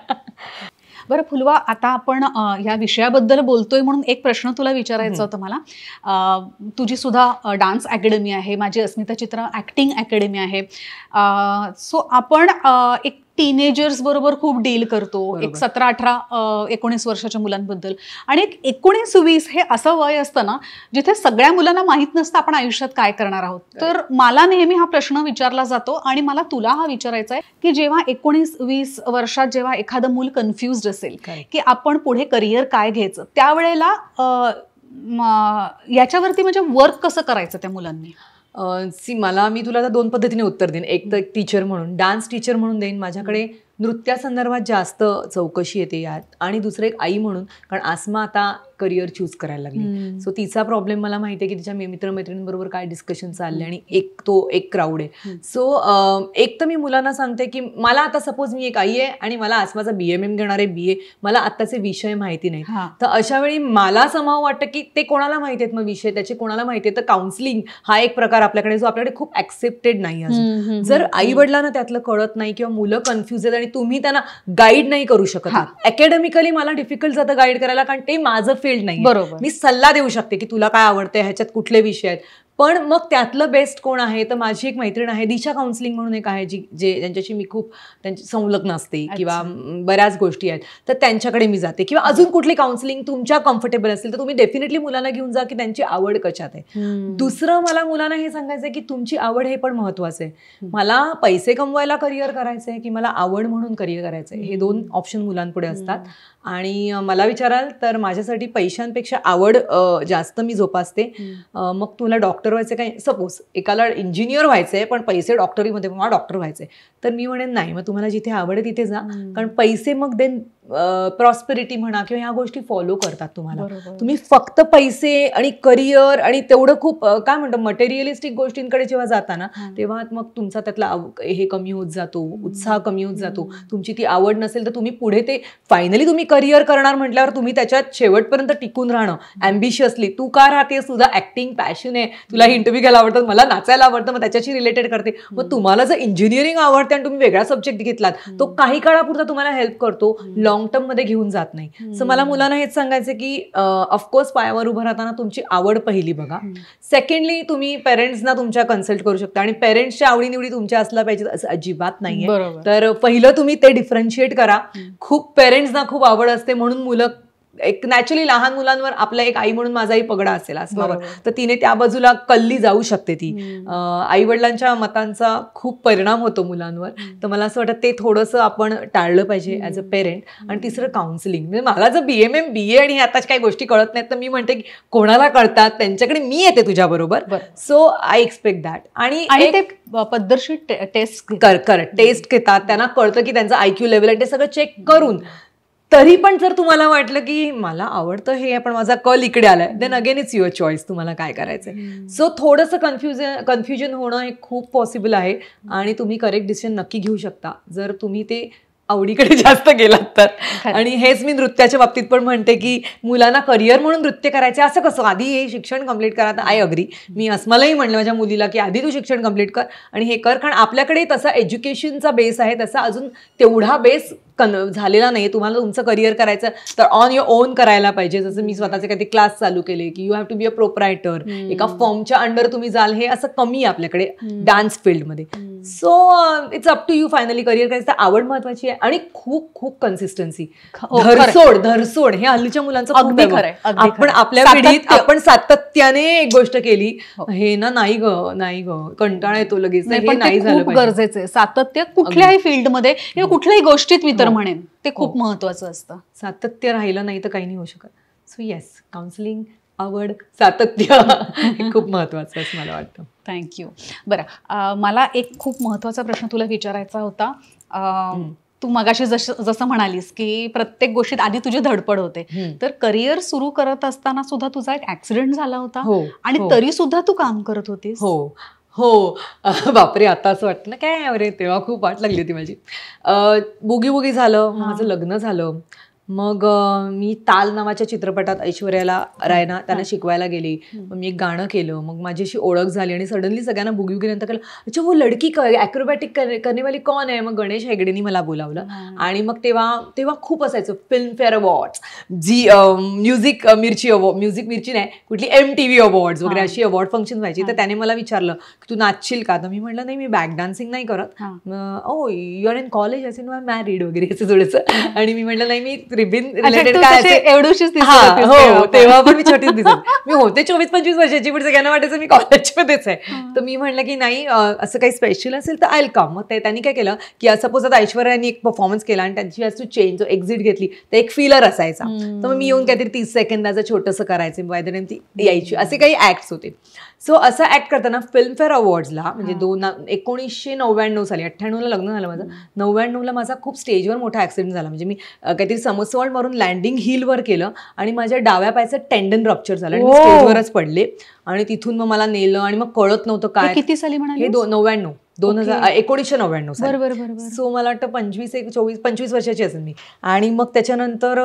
[LAUGHS] बरं फुलवा आता आपण ह्या विषयाबद्दल बोलतोय म्हणून एक प्रश्न तुला विचारायचा होता मला तुझी सुद्धा डान्स अकॅडमी आहे माझी अस्मिता चित्र ॲक्टिंग अकॅडमी आहे सो आपण एक टीनेजर्स बरोबर खूप डील करतो एक सतरा अठरा एकोणीस वर्षाच्या मुलांबद्दल आणि एक एकोणीस वीस हे असं वय असतं ना जिथे सगळ्या मुलांना माहीत नसतं आपण आयुष्यात काय करणार आहोत तर मला नेहमी हा प्रश्न विचारला जातो आणि मला तुला हा विचारायचा आहे की जेव्हा एकोणीस वीस वर्षात जेव्हा एखादं मूल कन्फ्युज असेल की आपण पुढे करिअर काय घ्यायचं त्यावेळेला याच्यावरती म्हणजे वर्क कसं करायचं त्या मुलांनी सी मला मी तुला आता दोन पद्धतीने उत्तर देईन एक तर टीचर म्हणून डान्स टीचर म्हणून देईन माझ्याकडे नृत्यासंदर्भात जास्त चौकशी येते यात आणि दुसरं एक आई म्हणून कारण आसमा आता करिअर चूज करायला लागली सो तिचा प्रॉब्लेम मला माहिती आहे की तिच्या मित्रमैत्रिणींबरोबर काय डिस्कशन चालले आणि एक तो एक क्राऊड आहे सो एक तर मी मुलांना सांगते की मला आता सपोज मी एक आई आहे आणि मला आज माझा बी एम एम घेणार आहे बी ए मला आत्ताचे विषय माहिती नाही तर अशा वेळी मला समाव वाटतं की ते कोणाला माहिती आहेत मग विषय त्याचे कोणाला माहिती आहे तर काउन्सिलिंग हा एक प्रकार आपल्याकडे जो आपल्याकडे खूप ऍक्सेप्टेड नाही अजून जर आई वडिलांना त्यातलं कळत नाही किंवा मुलं कन्फ्युज आहेत आणि तुम्ही त्यांना गाईड नाही करू शकत अकॅडमिकली मला डिफिकल्ट जातं गाईड करायला कारण ते माझं फील्ड नाही बरोबर मी सल्ला देऊ शकते की तुला काय आवडते ह्याच्यात कुठले विषय आहेत पण मग त्यातलं बेस्ट कोण आहे तर माझी एक मैत्रीण आहे दिशा काउन्सिलिंग म्हणून एक आहे जी जे ज्यांच्याशी मी खूप त्यांची संलग्न असते किंवा बऱ्याच गोष्टी आहेत तर त्यांच्याकडे मी जाते किंवा अजून कुठली काउन्सिलिंग तुमच्या कम्फर्टेबल असेल तर तुम्ही डेफिनेटली मुलांना घेऊन जा की त्यांची आवड कशात आहे दुसरं मला मुलांना हे सांगायचं की तुमची आवड हे पण महत्वाचं आहे मला पैसे कमवायला करिअर करायचं आहे की मला आवड म्हणून करिअर करायचं आहे हे दोन ऑप्शन मुलांपुढे असतात आणि मला विचाराल तर माझ्यासाठी पैशांपेक्षा आवड जास्त मी जोपासते मग तुला डॉक्टर व्हायचं काय सपोज एकाला इंजिनियर व्हायचं आहे पण पैसे डॉक्टरीमध्ये मला डॉक्टर व्हायचं तर मी म्हणेन नाही मग तुम्हाला जिथे आवड आहे तिथे जा कारण पैसे मग देन प्रॉस्पेरिटी म्हणा किंवा ह्या गोष्टी फॉलो करतात तुम्हाला तुम्ही फक्त पैसे आणि करिअर आणि तेवढं खूप काय म्हणतो मटेरियलिस्टिक गोष्टींकडे जेव्हा जाता ना तेव्हा मग तुमचा त्यातला हे कमी होत जातो उत्साह कमी होत जातो तुमची ती आवड नसेल तर तुम्ही पुढे ते फायनली तुम्ही करिअर करणार म्हटल्यावर तुम्ही त्याच्यात शेवटपर्यंत टिकून राहणं अँबिशियसली तू का राहते सुद्धा ऍक्टिंग पॅशन आहे तुला इंटरव्ह्यू घ्यायला आवडतात मला नाचायला आवडतं मग त्याच्याशी रिलेटेड करते मग तुम्हाला जर इंजिनिअरिंग आवडते आणि तुम्ही वेगळा सब्जेक्ट घेतलात तो काही काळापुरता तुम्हाला हेल्प करतो लॉंग मध्ये घेऊन जात नाही सो मला मुलांना हेच सांगायचं की ऑफकोर्स पायावर उभं राहताना तुमची आवड पहिली बघा सेकंडली तुम्ही पेरेंट्सना तुमच्या कन्सल्ट करू शकता आणि पेरेंट्सच्या आवडीनिवडी तुमच्या असल्या पाहिजे असं अजिबात नाहीये तर पहिलं तुम्ही ते डिफरन्शिएट करा खूप पेरेंट्सना खूप आवड असते म्हणून मुलं एक नॅचरली लहान मुलांवर आपला एक आई म्हणून माझाही पगडा असेल असणार तर तिने त्या बाजूला कल्ली जाऊ शकते ती आई वडिलांच्या मतांचा खूप परिणाम होतो मुलांवर तर मला असं वाटतं ते थोडंसं आपण टाळलं पाहिजे ॲज अ पेरेंट आणि तिसरं काउन्सिलिंग म्हणजे मला जर बी एम एम बी ए आणि आताच काही गोष्टी कळत नाहीत तर मी म्हणते की कोणाला कळतात त्यांच्याकडे मी येते तुझ्याबरोबर सो आय एक्सपेक्ट दॅट आणि पद्धतशीर टेस्ट कर टेस्ट घेतात त्यांना कळतं की त्यांचं आयक्यू लेवल आहे ते सगळं चेक करून तरी पण जर तुम्हाला वाटलं की मला आवडतं हे पण माझा कल इकडे आलाय then again it's your choice तुम्हाला काय करायचंय सो थोडंसं कन्फ्युजन कन्फ्युजन होणं हे खूप पॉसिबल आहे आणि तुम्ही करेक्ट डिसिजन नक्की घेऊ शकता जर तुम्ही ते आवडीकडे [LAUGHS] जास्त गेलात तर आणि हेच मी नृत्याच्या बाबतीत पण म्हणते की मुलांना करिअर म्हणून नृत्य करायचे असं कसं आधी हे शिक्षण कम्प्लीट करा आय अग्री मी मलाही म्हणलं माझ्या मुलीला की आधी तू शिक्षण कम्प्लीट कर आणि हे कर कारण आपल्याकडे तसा एज्युकेशनचा बेस आहे तसा अजून तेवढा बेस कन झालेला नाही तुम्हाला तुमचं करिअर करायचं तर ऑन युअर ओन करायला पाहिजे जसं मी स्वतःचे काही क्लास चालू केले की you have to be a proprietor एका फॉर्मच्या अंडर तुम्ही जाल हे असं कमी आहे आपल्याकडे डान्स फील्डमध्ये so it's up to you finally career करायचं आवड महत्वाची आहे आणि खूप खूप कन्सिस्टन्सी हो, धरसोड धरसोड हे हल्लीच्या मुलांचं अगदी खरं आपण आपल्या पिढीत आपण सातत्याने एक गोष्ट केली हो. हे ना नाही ग नाही ग कंटाळा येतो लगेच नाही झालं गरजेचं आहे सातत्य कुठल्याही फील्डमध्ये किंवा कुठल्याही गोष्टीत मित्र तर हो. म्हणेन ते खूप हो. महत्वाचं असतं सातत्य राहिलं नाही तर काही नाही होऊ शकत सो येस काउन्सिलिंग आवड सातत्य [LAUGHS] खूप महत्वाचं असं मला वाटतं थँक्यू बरं मला एक खूप महत्वाचा प्रश्न तुला विचारायचा होता तू मगाशी जस जसं म्हणालीस की प्रत्येक गोष्टीत आधी तुझी धडपड होते तर करिअर सुरू करत असताना सुद्धा तुझा एक ऍक्सिडेंट झाला होता हो, आणि तरी सुद्धा तू काम करत होतीस हो हो बापरे आता असं ना काय अरे तेव्हा खूप वाट लागली होती माझी बोगी बोगी झालं माझं लग्न झालं मग मी ताल नावाच्या चित्रपटात ऐश्वर्याला रायना त्यांना शिकवायला गेली मग मी एक गाणं केलं मग अशी ओळख झाली आणि सडनली सगळ्यांना बुगी गेल्यानंतर केलं अच्छा हो लडकी ॲक्रोबॅटिक करनेवाली कोण आहे मग गणेश हेगडेनी मला बोलावलं आणि मग तेव्हा तेव्हा खूप असायचं फिल्मफेअर अवॉर्ड्स जी music Mirchi award music Mirchi नाही कुठली एम टी व्ही अवॉर्ड्स वगैरे अशी अवॉर्ड फंक्शन व्हायची तर त्याने मला विचारलं की तू नाचशील का तर मी म्हटलं नाही मी बॅक डान्सिंग नाही करत oh you are in college असेल मॅरिड वगैरे असं थोडंसं आणि मी म्हटलं नाही मी रिबिन रिलेटेड काय एवढूशीच हो तेव्हा पण मी छोटीच दिसत मी होते चोवीस पंचवीस वर्षाची पण सगळ्यांना वाटायचं मी कॉलेजमध्येच आहे तर मी म्हणलं की नाही असं काही स्पेशल असेल तर आयल कम मग त्यांनी काय केलं की सपोज आता ऐश्वर्याने एक परफॉर्मन्स केला आणि त्यांची आज तू चेंज एक्झिट घेतली तर एक फिलर असायचा तर मग मी येऊन काहीतरी तीस सेकंदाचं छोटंसं करायचं वायदर ती यायची असे काही ऍक्ट्स होते सो असं ऍक्ट करताना फिल्मफेअर अवॉर्ड्सला म्हणजे दोन एकोणीसशे नव्याण्णव साली अठ्ठ्याण्णवला लग्न झालं माझं नव्याण्णवला माझा खूप स्टेजवर मोठा ऍक्सिडेंट झाला म्हणजे मी काहीतरी समसॉल्ट मारून लँडिंग हिलवर केलं आणि माझ्या डाव्या पायाचं टेंडन रप्चर झालं आणि स्टेजवरच पडले आणि तिथून मग मला नेलं आणि मग कळत नव्हतं काय किती साली हे नव्याण्णव दोन हजार एकोणीसशे नव्याण्णव बरोबर सो मला वाटतं पंचवीस एक चोवीस पंचवीस वर्षाची असेल मी आणि मग त्याच्यानंतर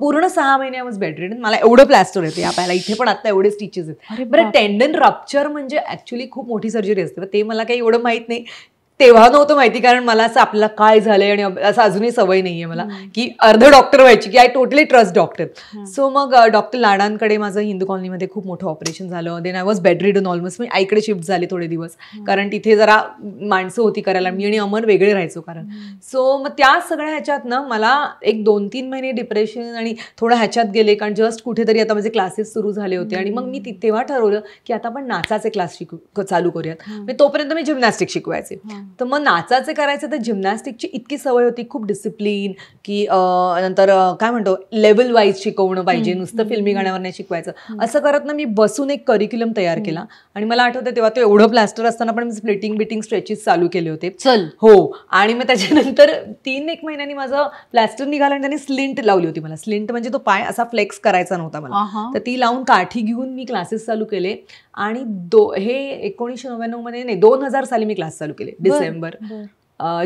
पूर्ण सहा महिने आय बेडरेड मला एवढं प्लॅस्टर येते आपल्याला इथे पण आता एवढे स्टिचेस आहेत बरं टेंडन रप्चर म्हणजे ऍक्च्युली खूप मोठी सर्जरी असते ते मला काही एवढं माहित नाही तेव्हा नव्हतं माहिती कारण मला असं आपल्याला काय झालंय आणि असं अजूनही सवय नाहीये मला की अर्ध डॉक्टर व्हायची की I totally trust doctor so मग डॉक्टर लाडांकडे माझं हिंदू कॉलनीमध्ये खूप मोठं ऑपरेशन झालं then I was bedridden almost मी आईकडे शिफ्ट झाले थोडे दिवस कारण तिथे जरा माणसं होती करायला मी आणि अमर वेगळे राहायचो कारण सो मग त्या सगळ्या ह्याच्यात ना मला एक दोन तीन महिने डिप्रेशन आणि थोडं ह्याच्यात गेले कारण जस्ट कुठेतरी आता माझे क्लासेस सुरू झाले होते आणि मग मी तेव्हा ठरवलं की आता आपण नाचाचे क्लास शिकू चालू करूयात म्हणजे तोपर्यंत मी जिमनॅस्टिक शिकवायचे तर मग नाचाचं करायचं तर जिमनॅस्टिकची इतकी सवय होती खूप डिसिप्लिन की नंतर काय म्हणतो लेवल वाईज शिकवणं पाहिजे नुसतं फिल्मी गाण्यावर नाही शिकवायचं असं करत ना मी बसून एक करिक्युलम तयार केला आणि मला आठवतं तेव्हा तो एवढं प्लास्टर असताना पण मी स्प्लिटिंग बिटिंग स्ट्रेचेस चालू केले होते चल हो आणि मग त्याच्यानंतर तीन एक महिन्यांनी माझं प्लास्टर निघालं आणि त्याने स्लिंट लावली होती मला स्लिंट म्हणजे तो पाय असा फ्लेक्स करायचा नव्हता मला तर ती लावून काठी घेऊन मी क्लासेस चालू केले आणि दो हे एकोणीसशे मध्ये नाही दोन हजार साली मी क्लास चालू केले डिसेंबर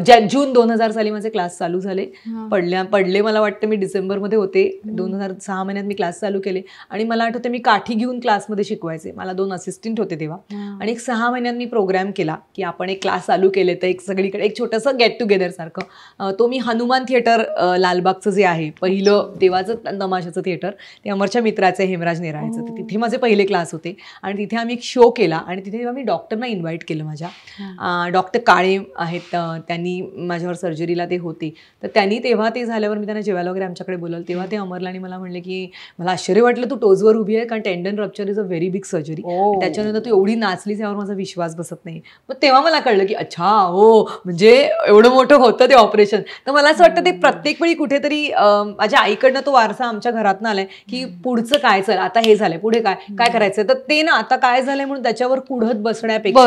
जॅन जून दोन हजार साली माझे क्लास चालू झाले पडल्या पडले मला वाटतं मी डिसेंबरमध्ये होते दोन हजार सहा महिन्यात मी क्लास चालू केले आणि मला आठवते मी काठी घेऊन क्लासमध्ये शिकवायचे मला दोन असिस्टंट होते तेव्हा आणि एक सहा महिन्यात मी प्रोग्राम केला की आपण एक क्लास चालू केले तर एक सगळीकडे एक छोटंसं गेट टुगेदर सारखं तो मी हनुमान थिएटर लालबागचं जे आहे पहिलं देवाचं नमाशाचं थिएटर ते अमरच्या मित्राचं हेमराज नेराळेचं हो. तिथे माझे पहिले क्लास होते आणि तिथे आम्ही एक शो केला आणि तिथे मी डॉक्टरना इन्व्हाइट केलं माझ्या डॉक्टर काळे आहेत त्यांनी माझ्यावर सर्जरीला ते होते तर त्यांनी तेव्हा ते झाल्यावर मी त्यांना जेवायला वगैरे आमच्याकडे बोलवलं तेव्हा ते अमरला मला म्हणले की मला आश्चर्य वाटलं तू टोजवर उभी आहे कारण tendon rupture is a very big surgery त्याच्यानंतर तू एवढी नाचलीस यावर माझा विश्वास बसत नाही मग तेव्हा मला कळलं की अच्छा हो म्हणजे एवढं मोठं होतं ते ऑपरेशन तर मला असं वाटतं ते प्रत्येक वेळी कुठेतरी माझ्या आईकडनं तो वारसा आमच्या घरात आलाय की पुढचं काय चल आता हे झालंय पुढे काय काय करायचं तर ते ना आता काय झालंय म्हणून त्याच्यावर कुढत बसण्यापेक्षा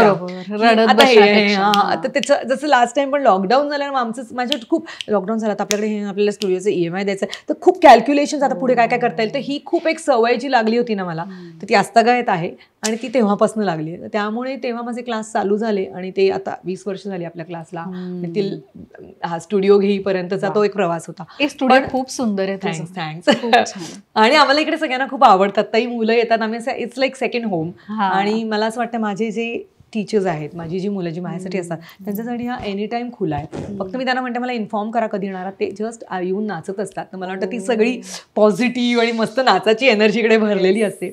आता जसं लास्ट टाईम पण लॉकडाऊन झाल्यावर आमचं माझ्या खूप लॉकडाऊन झालं आता आपल्याकडे आपल्याला स्टुडिओचं ई एम आय द्यायचं तर खूप कॅल्क्युलेशन्स आता पुढे काय काय करता येईल तर ही खूप एक सवय जी लागली होती ना मला तर ती आस्तागायत आहे आणि ती तेव्हापासून लागली आहे त्यामुळे तेव्हा माझे क्लास चालू झाले आणि ते आता वीस वर्ष झाली आपल्या क्लासला ती हा स्टुडिओ घेईपर्यंतचा तो एक प्रवास होता स्टुडिओ खूप सुंदर आहे थँक्स थँक्स [LAUGHS] आणि आम्हाला इकडे सगळ्यांना खूप आवडतात ताई मुलं येतात आम्ही इट्स लाईक सेकंड होम आणि मला असं वाटतं माझे जे टीचर्स आहेत माझी जी मुलं जी माझ्यासाठी असतात त्यांच्यासाठी हा एनी टाईम खुला आहे फक्त मी त्यांना म्हणते मला इन्फॉर्म करा कधी येणार ते जस्ट येऊन नाचत असतात तर मला वाटतं ती हो. सगळी पॉझिटिव्ह आणि मस्त नाचाची एनर्जीकडे भरलेली असते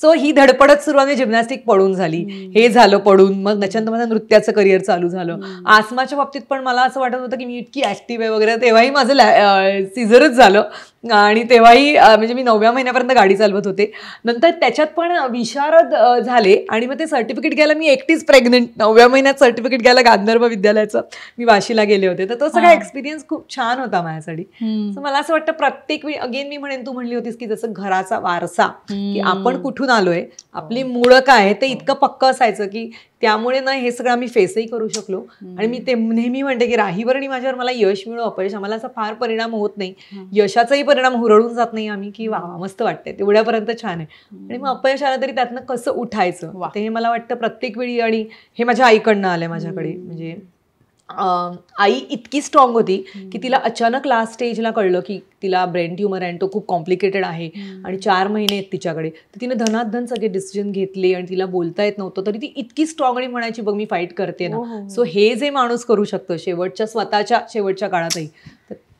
सो ही धडपडत सुरू आहे जिम्नॅस्टिक पडून झाली हे झालं पडून मग त्याच्यानंतर माझं नृत्याचं करिअर चालू झालं आसमाच्या बाबतीत पण मला असं वाटत होतं की मी इतकी ऍक्टिव्ह आहे वगैरे तेव्हाही माझं सिझरच झालं आणि तेव्हाही म्हणजे मी नवव्या महिन्यापर्यंत गाडी चालवत होते नंतर त्याच्यात पण विशारद झाले आणि मग ते सर्टिफिकेट घ्यायला मी एकटीच प्रेग्नेंट नवव्या महिन्यात सर्टिफिकेट घ्यायला गांधर्व विद्यालयाचं मी वाशीला गेले होते तर तो सगळा एक्सपिरियन्स खूप छान होता माझ्यासाठी मला असं वाटतं प्रत्येक वेळी अगेन मी म्हणेन तू म्हणली होतीस की जसं घराचा वारसा की आपण कुठून आलोय हो. आपली मुळं काय ते हो. इतकं पक्क असायचं की त्यामुळे ना हे सगळं आम्ही फेसही करू शकलो आणि मी ते नेहमी म्हणते की राहीवर आणि माझ्यावर मला यश मिळो अपयश आम्हाला असा फार परिणाम होत नाही यशाचाही परिणाम हुरळून जात नाही आम्ही की वा मस्त वाटतंय तेवढ्यापर्यंत छान आहे आणि मग अपयश तरी त्यातनं कसं उठायचं हे मला वाटतं प्रत्येक वेळी आणि हे माझ्या आईकडनं आलंय माझ्याकडे म्हणजे आई इतकी स्ट्रॉंग होती की तिला अचानक लास्ट स्टेजला कळलं की तिला ब्रेन ट्युमर आहे तो खूप कॉम्प्लिकेटेड आहे आणि चार महिने आहेत तिच्याकडे तर तिने धनात सगळे डिसिजन घेतले आणि तिला बोलता येत नव्हतं तरी ती इतकी स्ट्रॉंग आणि म्हणायची बघ मी फाईट करते ना सो हो, हो, हो. हे जे माणूस करू शकतो शेवटच्या स्वतःच्या शेवटच्या काळातही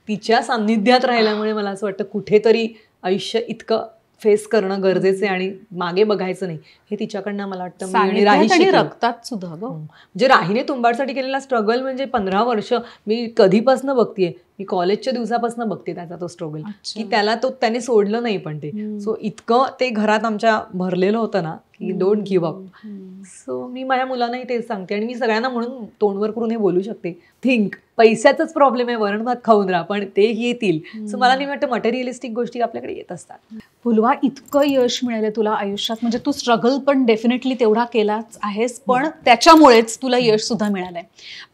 तिच्या सान्निध्यात राहिल्यामुळे मला असं वाटतं कुठेतरी आयुष्य इतकं फेस करणं गरजेचं आहे आणि मागे बघायचं नाही हे तिच्याकडनं मला वाटतं रक्तात सुद्धा म्हणजे राहीने तुंबाडसाठी केलेला स्ट्रगल म्हणजे पंधरा वर्ष मी कधीपासून बघतीये मी कॉलेजच्या दिवसापासून बघते त्याचा तो स्ट्रगल की त्याला तो त्याने सोडलं नाही पण ते सो इतकं ते घरात आमच्या भरलेलं होतं ना की डोंट गिव्ह अप सो मी माझ्या मुलांनाही तेच सांगते आणि मी सगळ्यांना म्हणून तोंडवर करून हे बोलू शकते थिंक पैशाचाच प्रॉब्लेम आहे वरण भात खाऊन राहा पण ते येतील सो मला नाही वाटतं मटेरियलिस्टिक गोष्टी आपल्याकडे येत असतात फुलवा इतकं यश मिळालं तुला आयुष्यात म्हणजे तू स्ट्रगल पण डेफिनेटली तेवढा केलाच आहेस पण त्याच्यामुळेच तुला यश सुद्धा मिळालंय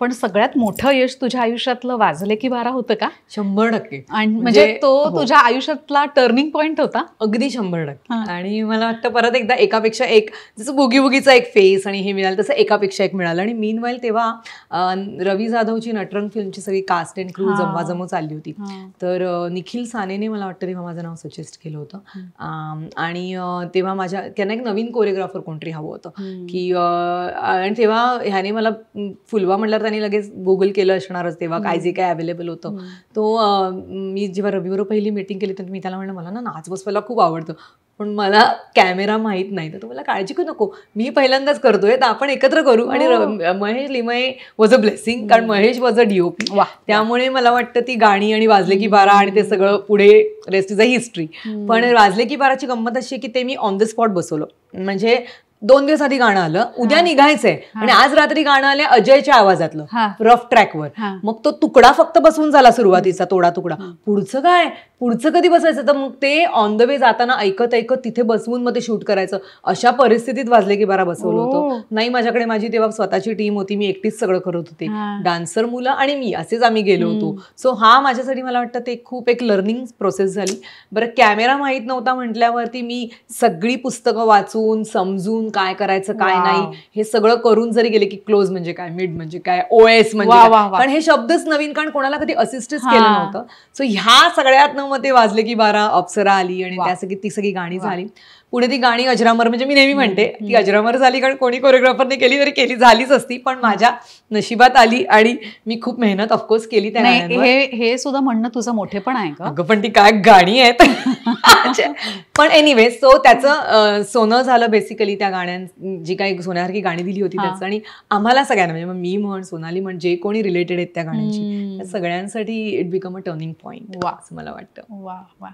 पण सगळ्यात मोठं यश तुझ्या आयुष्यातलं वाजले की बारा होतं का शंभर टक्के आणि म्हणजे, म्हणजे तो हो. तुझ्या आयुष्यातला टर्निंग पॉईंट होता अगदी शंभर टक्के आणि मला वाटतं परत एकदा एकापेक्षा एक जसं बुगी बुगीचा एक फेस आणि हे मिळालं तसं एकापेक्षा एक मिळालं आणि मीन वाईल तेव्हा रवी जाधवची नटरंग फिल्मची सगळी कास्ट अँड क्रू जमवाजमव चालली होती तर निखिल सानेने मला वाटतं तेव्हा माझं नाव सजेस्ट केलं होतं आणि तेव्हा माझ्या त्यांना एक नवीन कोरिओग्राफर कोणतरी हवं होतं की आणि तेव्हा ह्याने मला फुलवा म्हटलं त्यांनी लगेच गुगल केलं असणारच तेव्हा काय जे काय अवेलेबल होतं तो मी जेव्हा रवीवर पहिली मीटिंग केली तर मी त्याला म्हणलं मला ना नाच बसवायला खूप आवडतं पण मला कॅमेरा माहीत नाही तर तुम्हाला काळजी करू नको मी पहिल्यांदाच करतोय तर आपण एकत्र करू आणि हो. Mahesh Limaye was a blessing कारण महेश वॉज अ डीओपी त्यामुळे मला वाटतं ती गाणी आणि वाजले की बारा आणि ते सगळं पुढे रेस्ट इज अ हिस्ट्री पण वाजले की बाराची गंमत अशी की ते मी ऑन द स्पॉट बसवलं म्हणजे दोन दिवस आधी गाणं आलं उद्या निघायचंय आणि आज रात्री गाणं आलं अजयच्या आवाजातलं रफ ट्रॅकवर मग तो तुकडा फक्त बसून झाला सुरुवातीचा तोडा तुकडा पुढचं काय पुढचं कधी बसायचं तर मग ते ऑन द वे जाताना ऐकत ऐकत तिथे बसवून मग ते शूट करायचं अशा परिस्थितीत वाजले की बरा बसवलं होतं नाही माझ्याकडे माझी तेव्हा स्वतःची टीम होती मी एकटीच सगळं करत होते डान्सर मुलं आणि मी असेच आम्ही गेलो होतो सो हा माझ्यासाठी मला वाटतं ते खूप एक लर्निंग प्रोसेस झाली बरं कॅमेरा माहीत नव्हता म्हटल्यावरती मी सगळी पुस्तकं वाचून समजून काय करायचं काय नाही हे सगळं करून जरी गेले की क्लोज म्हणजे काय मिड म्हणजे काय ओएस म्हणजे पण हे शब्दच नवीन कारण कोणाला कधी असिस्टच केलं नव्हतं सो ह्या सगळ्यात मध्ये वाजले की बारा अप्सरा आली आणि त्यासाठी ती सगळी गाणी झाली पुढे ती गाणी अजरामर म्हणजे मी नेहमी म्हणते ती अजरामर झाली कारण कोणी कोरिओग्राफरने केली तरी केली झालीच असती पण माझ्या नशिबात आली आणि मी खूप मेहनत ऑफकोर्स केली त्या हे हे सुद्धा म्हणणं तुझं मोठे पण आहे का पण ती काय गाणी आहेत पण एनिवे सो त्याचं सोनं झालं बेसिकली त्या गाण्या जी काही सोन्यासारखी गाणी दिली होती त्याचं आणि आम्हाला सगळ्यांना म्हणजे मी म्हण सोनाली म्हण जे कोणी रिलेटेड आहेत त्या गाण्यांची सगळ्यांसाठी it become a turning point वा असं मला वाटतं वा वा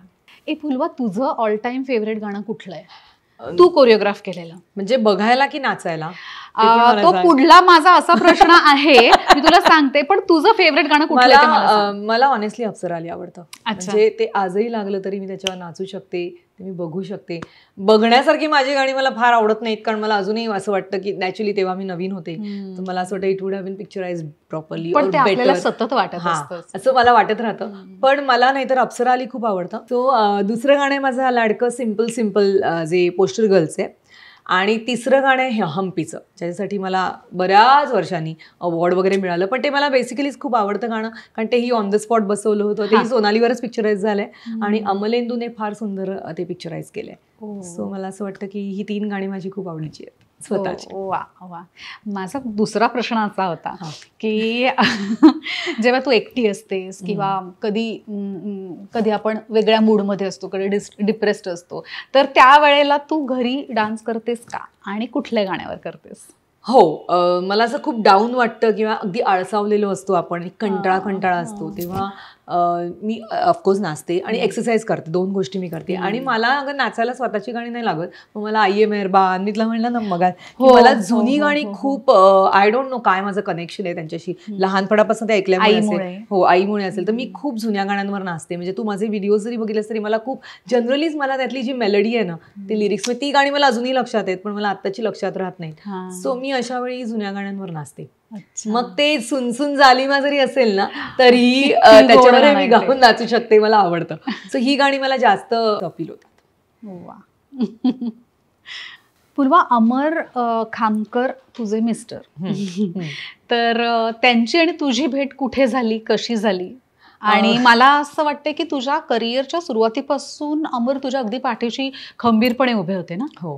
ए फुलवा तुझं ऑल टाइम फेवरेट गाणं कुठलं आहे तू कोरिओग्राफ केलेलं म्हणजे बघायला की नाचायला तो पुढला माझा असा प्रश्न आहे मी तुला सांगते पण तुझं फेवरेट गाणं कुठलं मला ऑनेस्टली आली आवडतं म्हणजे ते आजही लागलं तरी मी त्याच्यावर नाचू शकते मी बघू शकते बघण्यासारखी माझी गाणी मला फार आवडत नाहीत कारण मला अजूनही असं वाटतं की नॅचरली तेव्हा मी नवीन होते तर मला असं वाटतं it would have been picturise properly सतत वाटत असं मला वाटत राहतं पण मला नाहीतर अप्सरा अली खूप आवडतं सो दुसरं गाणं माझं लाडकं सिम्पल सिम्पल जे पोस्टर गर्ल्स आहे आणि तिसरं गाणं आहे हम्पीचं ज्याच्यासाठी मला बऱ्याच वर्षांनी अवॉर्ड वगैरे मिळालं पण ते मला बेसिकलीच खूप आवडतं गाणं कारण तेही ऑन द स्पॉट बसवलं होतं तेही सोनालीवरच पिक्चराईज झालंय आणि अमलेंदूने फार सुंदर ते पिक्चराईज केलंय सो हो. मला असं वाटतं की ही तीन गाणी माझी खूप आवडीची आहेत स्वतःची हो, वा वा माझा दुसरा प्रश्न असा होता की [LAUGHS] जेव्हा तू एकटी असतेस किंवा कधी कधी आपण वेगळ्या मूडमध्ये असतो कधी डिप्रेस्ड असतो तर त्या वेळेला तू घरी डान्स करतेस का आणि कुठल्या गाण्यावर करतेस हो मला असं खूप डाऊन वाटतं किंवा अगदी आळसावलेलो असतो आपण कंटाळा कंटाळा असतो तेव्हा मी ऑफकोर्स नाचते आणि एक्सरसाइज करते दोन गोष्टी मी करते आणि मला अगं नाचायला स्वतःची गाणी नाही लागत मला आई ए मेहरबान मी तुला म्हणलं ना मग हो, मला हो, जुनी हो, गाणी खूप आय डोंट नो काय माझं कनेक्शन आहे त्यांच्याशी लहानपणापासून ते ऐकल्यामुळे असेल हो आईमुळे असेल तर मी खूप जुन्या गाण्यांवर नाचते म्हणजे तू माझे व्हिडिओ जरी बघितले तरी मला खूप जनरलीच मला त्यातली जी मेलडी आहे ना ते म्हणजे लिरिक्स ती गाणी मला अजूनही लक्षात आहेत पण मला आत्ताची लक्षात राहत नाही सो मी अशा वेळी जुन्या गाण्यांवर नाचते मग ते सुनसून झाली जरी असेल ना [GASPS] तरी त्याच्यावर मी गाऊन नाचू शकते मला आवडतं सो [LAUGHS] ही गाणी मला जास्त अपील होतात [LAUGHS] पूर्वा अमर खामकर तुझे मिस्टर [LAUGHS] तर त्यांची आणि तुझी भेट कुठे झाली कशी झाली आणि मला असं वाटतं की तुझ्या करिअरच्या सुरुवातीपासून अमर तुझ्या अगदी पाठीशी खंबीरपणे उभे होते ना हो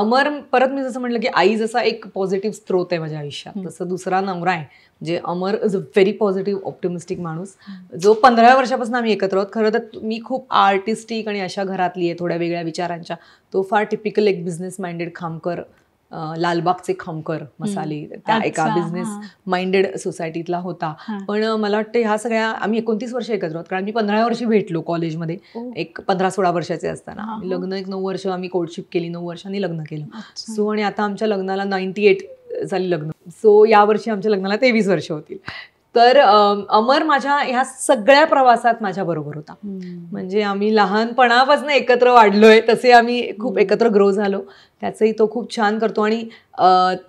अमर परत मी जसं म्हटलं की आई जसा एक पॉझिटिव्ह स्त्रोत आहे माझ्या आयुष्यात तसं दुसरा नवरा आहे म्हणजे Amar is a very positive optimistic माणूस जो पंधराव्या वर्षापासून आम्ही एकत्र आहोत खरं तर मी खूप आर्टिस्टिक आणि अशा घरातली आहे थोड्या वेगळ्या विचारांच्या तो फार टिपिकल एक बिझनेस माइंडेड खामकर लालबागचे खामकर मसाले त्या एका बिझनेस माइंडेड सोसायटीतला होता पण मला वाटतं ह्या सगळ्या आम्ही एकोणतीस वर्ष एकत्र आहोत कारण मी पंधरा वर्षी भेटलो कॉलेजमध्ये एक पंधरा सोळा वर्षाचे असताना लग्न एक नऊ वर्ष आम्ही कोर्टशिप केली नऊ वर्षांनी लग्न केलं सो आणि आता आमच्या लग्नाला नाईन्टी एट झाली लग्न सो यावर्षी आमच्या लग्नाला तेवीस वर्ष होतील तर अमर माझ्या ह्या सगळ्या प्रवासात माझ्या बरोबर होता म्हणजे आम्ही लहानपणापासून एकत्र वाढलोय तसे आम्ही खूप एकत्र ग्रो झालो त्याचंही तो खूप छान करतो आणि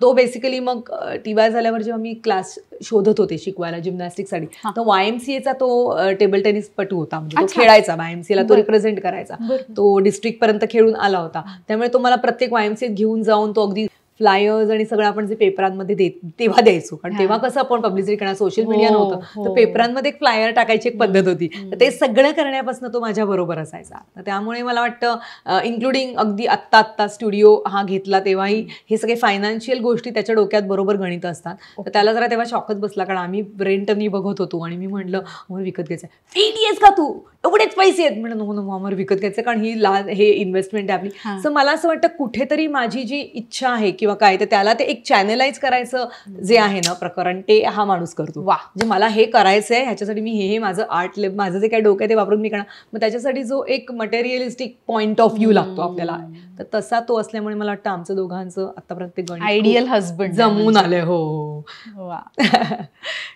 तो बेसिकली मग टी वाय झाल्यावर जेव्हा मी क्लास शोधत होते शिकवायला जिमनॅस्टिकसाठी तर वाय एम तो टेबल टेनिसपटू होता म्हणजे खेळायचा वाय एम तो रिप्रेझेंट करायचा तो डिस्ट्रिक्ट पर्यंत खेळून आला होता त्यामुळे तो मला प्रत्येक वाय एम घेऊन जाऊन तो अगदी फ्लायर्स आणि सगळं आपण जे पेपरांमध्ये देत तेव्हा द्यायचो कारण तेव्हा कसं आपण पब्लिसिटी करणार सोशल हो, मीडिया नव्हतं हो. तर पेपरांमध्ये एक फ्लायर टाकायची एक पद्धत होती तर ते सगळं करण्यापासून तो माझ्या बरोबर असायचा तर त्यामुळे मला वाटतं इन्क्लुडिंग अगदी आत्ता आत्ता स्टुडिओ हा घेतला तेव्हाही हे सगळे फायनान्शियल गोष्टी त्याच्या डोक्यात बरोबर गणित असतात तर त्याला जरा तेव्हा शॉकच बसला कारण आम्ही रेंटनी बघत होतो आणि मी म्हटलं विकत घ्यायचं फेटीएस का तू एवढेच पैसे आहेत म्हणून नको नको अमर विकत घ्यायचं कारण ही लहान हे इन्व्हेस्टमेंट आहे आपली सो मला असं वाटतं कुठेतरी माझी जी इच्छा आहे किंवा किंवा काय तर त्याला ते एक चॅनलाइज करायचं जे आहे ना प्रकरण ते हा माणूस करतो वा म्हणजे मला हे करायचं आहे ह्याच्यासाठी मी हे हे माझं आर्ट लेब माझं जे काय डोकं आहे ते वापरून मी करणार मग त्याच्यासाठी जो एक मटेरियलिस्टिक पॉईंट ऑफ व्ह्यू लागतो आपल्याला तर तसा तो असल्यामुळे मला वाटतं आमचं दोघांचं आतापर्यंत गण आयडियल हजबंड जमून म्हणजे. आले हो, हो, हो वा [LAUGHS]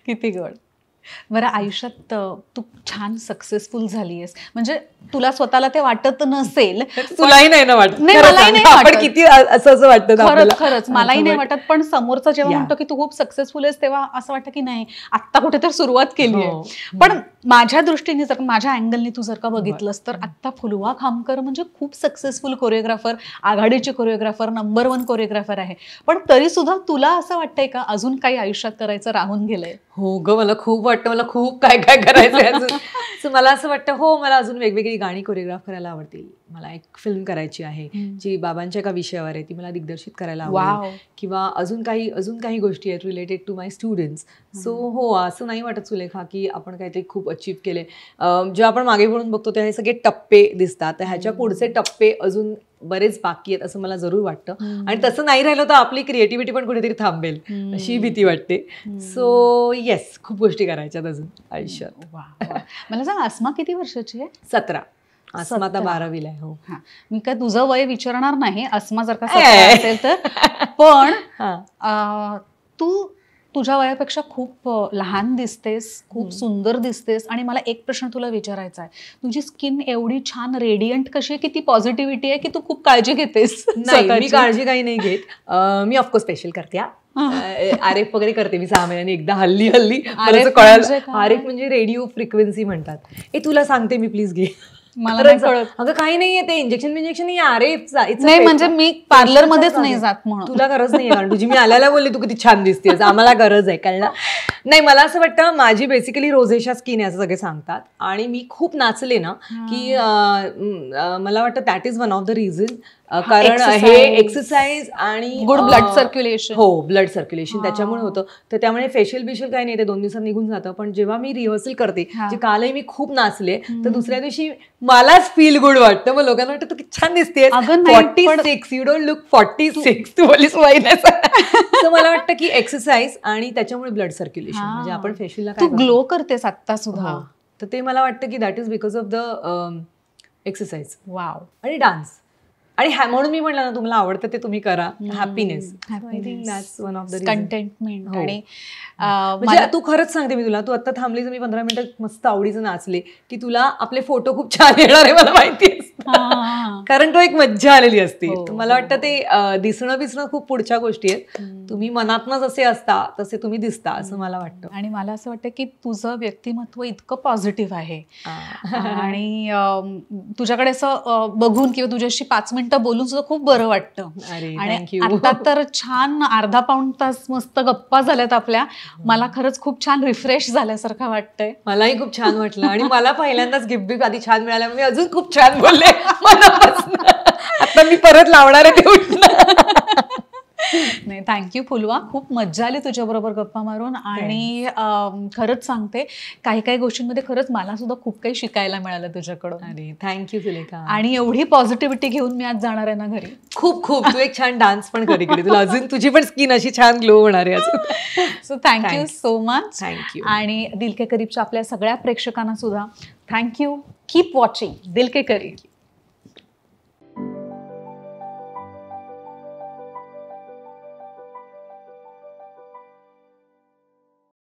किती गड बरं आयुष्यात तू छान सक्सेसफुल झाली आहेस म्हणजे तुला स्वतःला ते वाटत नसेल तुलाही नाही ना वाटत नाही वाटत किती असं असं वाटतं खरंच खरंच मलाही नाही वाटत पण समोरचा जेव्हा म्हणतो की तू खूप सक्सेसफुल आहेस तेव्हा असं वाटतं की नाही आत्ता कुठे तर सुरुवात केली आहे हो. पण माझ्या दृष्टीने जर माझ्या अँगलने तू जर का बघितलंस तर आत्ता फुलवा खामकर म्हणजे खूप सक्सेसफुल कोरिओग्राफर आघाडीचे कोरिओग्राफर नंबर वन कोरिओग्राफर आहे पण तरी सुद्धा तुला असं वाटतंय का अजून काही आयुष्यात करायचं राहून गेलंय हो ग मला खूप वाटतं मला खूप काय काय करायचं [LAUGHS] मला असं वाटतं हो मला अजून वेगवेगळी गाणी कोरिओग्राफ करायला आवडतील मला एक फिल्म करायची आहे जी बाबांच्या एका विषयावर आहे ती मला दिग्दर्शित करायला आवडेल किंवा अजून काही अजून काही गोष्टी आहेत related to my students so हो असं नाही वाटत सुलेखा की आपण काहीतरी खूप अचीव्ह केले जेव्हा आपण मागे म्हणून बघतो तेव्हा हे सगळे टप्पे दिसतात ह्याच्या पुढचे टप्पे अजून बरेच बाकी आहेत असं मला जरूर वाटतं आणि तसं नाही राहिलं तर आपली क्रिएटिव्हिटी पण कुठेतरी थांबेल अशी भीती वाटते सो येस खूप गोष्टी करायच्यात अजून आयुष्यात मला सांग आसमा किती वर्षाची आहे सतरा अस्मा आता बारावीला आहे हो मी काय तुझं वय विचारणार नाही अस्मा जर का असेल तर [LAUGHS] पण तू तुझ्या वयापेक्षा खूप लहान दिसतेस खूप सुंदर दिसतेस आणि मला एक प्रश्न तुला विचारायचा आहे तुझी स्किन एवढी छान रेडियंट कशी आहे की ती पॉझिटिव्हिटी आहे की तू खूप काळजी घेतेस [LAUGHS] नाही मी काळजी काही नाही घेत मी ऑफकोर्स स्पेशल करते आरेफ वगैरे करते मी सहा महिन्याने एकदा हल्ली हल्ली आरेफ म्हणजे रेडिओ फ्रिक्वेन्सी म्हणजे म्हणतात हे तुला सांगते मी प्लीज घे मला काही नाहीये ते इंजेक्शन इंजेक्शन अरे नाही म्हणजे मी पार्लर मध्येच नाही जात म्हणून तुला गरज नाही कारण तुझी मी आल्याला बोलली तू किती छान दिसतेस आम्हाला गरज आहे कारण नाही मला असं वाटतं माझी बेसिकली रोजेशा स्किन आहे असं सगळे सांगतात आणि मी खूप नाचले ना की मला वाटतं that is one of the reason कारण हे एक्सरसाइज आणि गुड ब्लड सर्क्युलेशन हो ब्लड सर्क्युलेशन त्याच्यामुळे होतं तर त्यामुळे फेशियल बिशियल काही नाही ते दोन दिवसात निघून जातं पण जेव्हा मी रिहर्सल करते जे कालही मी खूप नाचले तर दुसऱ्या दिवशी मलाच फील गुड वाटतं मग लोकांना वाटतं तू छान दिसते forty six you don't look forty six तू बोलीस [LAUGHS] तर मला वाटतं की एक्सरसाइज आणि त्याच्यामुळे ब्लड सर्क्युलेशन म्हणजे आपण फेशियलला ग्लो करतेस आत्ता सुद्धा हो. तर ते मला वाटतं की that is because of the exercise wow आणि डान्स आणि हा म्हणून मी म्हणलं ना तुम्हाला आवडतं ते तुम्ही करा happiness that's one of the contentment म्हणजे uh, तू खरंच सांगते मी तुला तू आता थांबली मी पंधरा मिनिटं मस्त आवडीचं नाचले की तुला आपले फोटो खूप छान येणार आहे मला माहिती [LAUGHS] कारण तो एक मज्जा आलेली असते हो, मला हो. वाटतं ते दिसणं बिसणं खूप पुढच्या गोष्टी आहेत तुम्ही मनातनं जसे असता तसे तुम्ही दिसता असं मला वाटतं आणि मला असं वाटतं की तुझं व्यक्तिमत्व इतकं पॉझिटिव्ह आहे आणि तुझ्याकडे असं बघून किंवा तुझ्याशी पाच मिनिटं बोलून सुद्धा खूप बरं वाटतं आणि आता तर छान अर्धा पाऊण तास मस्त गप्पा झाल्यात आपल्या हो. मला खरंच खूप छान रिफ्रेश झाल्यासारखं वाटतंय मलाही खूप छान वाटलं आणि मला पहिल्यांदाच गिफ्ट आधी छान मिळाल्यामुळे अजून खूप छान बोलले आता मी परत लावणार आहे ते नाही थँक्यू फुलवा खूप मजा आली तुझ्याबरोबर गप्पा मारून आणि खरंच सांगते काही काही गोष्टींमध्ये खरंच मला सुद्धा खूप काही शिकायला मिळालं तुझ्याकडून अरे थँक्यू सुलेखा आणि एवढी पॉझिटिव्हिटी घेऊन मी आज जाणार आहे ना घरी खूप खूप तू एक छान डान्स पण करी तुला अजून तुझी पण स्किन अशी छान ग्लो होणार आहे so thank you so much thank you आणि दिलके करीबच्या आपल्या सगळ्या प्रेक्षकांना सुद्धा थँक्यू कीप वॉचिंग दिलके करीब